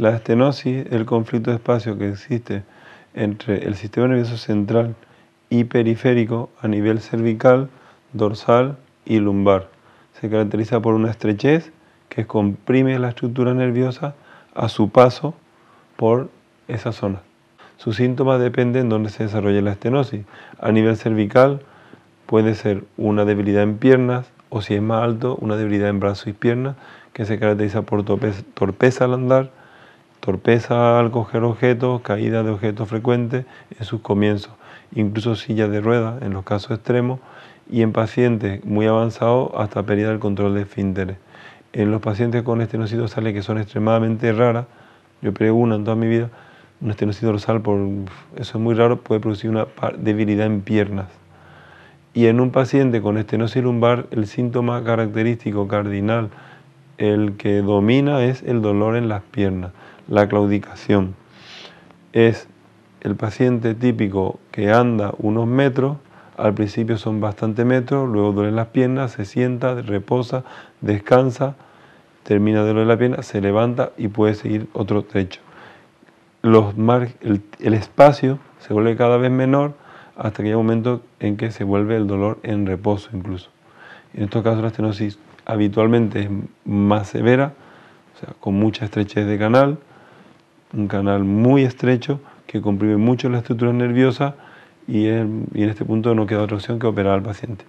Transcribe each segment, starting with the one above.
La estenosis es el conflicto de espacio que existe entre el sistema nervioso central y periférico a nivel cervical, dorsal y lumbar. Se caracteriza por una estrechez que comprime la estructura nerviosa a su paso por esa zona. Sus síntomas dependen de dónde se desarrolle la estenosis. A nivel cervical puede ser una debilidad en piernas o si es más alto, una debilidad en brazos y piernas que se caracteriza por torpeza al andar torpeza al coger objetos, caída de objetos frecuentes en sus comienzos, incluso sillas de ruedas en los casos extremos y en pacientes muy avanzados hasta pérdida del control de esfínteres. En los pacientes con estenosis dorsales que son extremadamente raras, yo pregunto en toda mi vida, un estenosis dorsal, por, eso es muy raro, puede producir una debilidad en piernas. Y en un paciente con estenosis lumbar, el síntoma característico cardinal, el que domina es el dolor en las piernas la claudicación. Es el paciente típico que anda unos metros, al principio son bastante metros, luego duele las piernas, se sienta, reposa, descansa, termina de doler la pierna, se levanta y puede seguir otro trecho. Los el, espacio se vuelve cada vez menor hasta que llega un momento en que se vuelve el dolor en reposo incluso. En estos casos la estenosis habitualmente es más severa, o sea, con mucha estrechez de canal, un canal muy estrecho que comprime mucho la estructura nerviosa y en, este punto no queda otra opción que operar al paciente.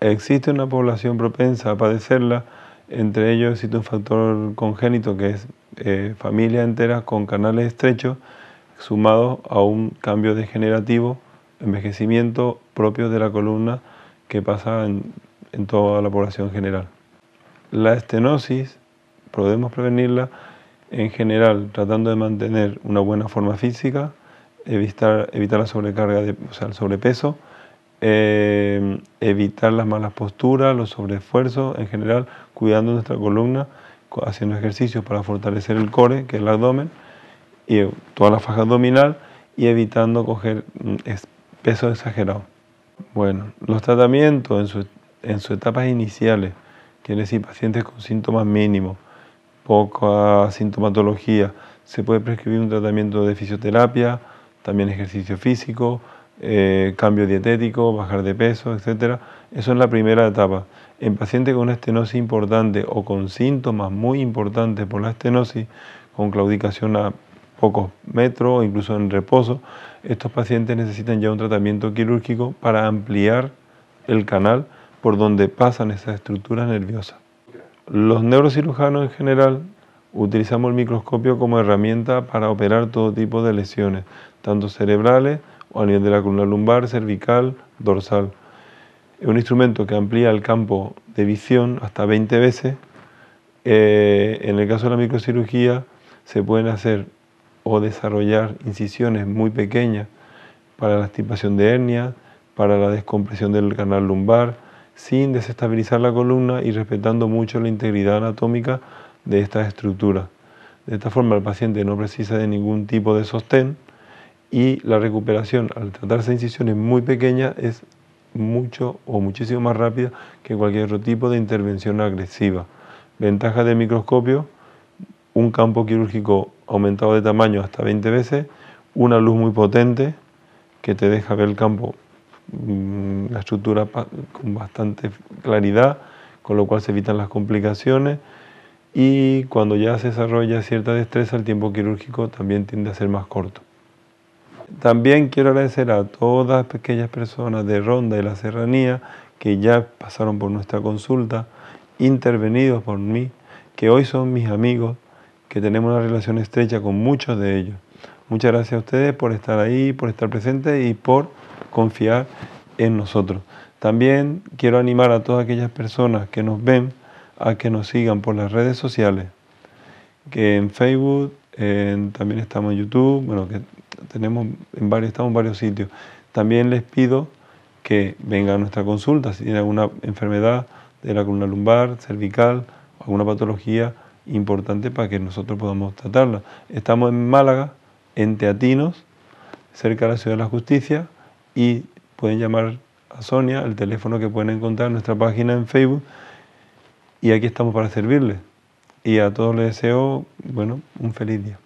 Existe una población propensa a padecerla, entre ellos existe un factor congénito que es eh, familia familias enteras con canales estrechos sumados a un cambio degenerativo, envejecimiento propio de la columna que pasa en toda la población general. La estenosis podemos prevenirla en general tratando de mantener una buena forma física, evitar, evitar la sobrecarga, de, o sea, el sobrepeso, eh, evitar las malas posturas, los sobreesfuerzos, en general cuidando nuestra columna, haciendo ejercicios para fortalecer el core, que es el abdomen, y eh, toda la faja abdominal, y evitando coger mm, peso exagerado. Bueno, los tratamientos en, en sus etapas iniciales, quiere decir pacientes con síntomas mínimos, poca sintomatología, se puede prescribir un tratamiento de fisioterapia, también ejercicio físico, eh, cambio dietético, bajar de peso, etc. Eso es la primera etapa. En pacientes con una estenosis importante o con síntomas muy importantes por la estenosis, con claudicación a pocos metros, o incluso en reposo, estos pacientes necesitan ya un tratamiento quirúrgico para ampliar el canal por donde pasan esas estructuras nerviosas. Los neurocirujanos en general utilizamos el microscopio como herramienta para operar todo tipo de lesiones, tanto cerebrales o a nivel de la columna lumbar, cervical, dorsal. Es un instrumento que amplía el campo de visión hasta 20 veces. Eh, en el caso de la microcirugía se pueden hacer o desarrollar incisiones muy pequeñas para la extirpación de hernia, para la descompresión del canal lumbar, sin desestabilizar la columna y respetando mucho la integridad anatómica de esta estructura. De esta forma el paciente no precisa de ningún tipo de sostén y la recuperación al tratarse de incisiones muy pequeñas es mucho o muchísimo más rápida que cualquier otro tipo de intervención agresiva. Ventaja del microscopio, un campo quirúrgico aumentado de tamaño hasta 20 veces, una luz muy potente que te deja ver el campo Mm, la estructura con bastante claridad, con lo cual se evitan las complicaciones y cuando ya se desarrolla cierta destreza el tiempo quirúrgico también tiende a ser más corto. También quiero agradecer a todas aquellas personas de Ronda y la Serranía que ya pasaron por nuestra consulta, intervenidos por mí, que hoy son mis amigos, que tenemos una relación estrecha con muchos de ellos. Muchas gracias a ustedes por estar ahí, por estar presentes y por confiar en nosotros. También quiero animar a todas aquellas personas que nos ven a que nos sigan por las redes sociales, que en Facebook, también estamos en YouTube, bueno, que tenemos en varios, estamos en varios sitios. También les pido que vengan a nuestra consulta si tienen alguna enfermedad de la columna lumbar, cervical, alguna patología importante para que nosotros podamos tratarla. Estamos en Málaga, en Teatinos, cerca de la Ciudad de la Justicia y pueden llamar a Sonia al teléfono que pueden encontrar en nuestra página en Facebook y aquí estamos para servirles. Y a todos les deseo, bueno, un feliz día.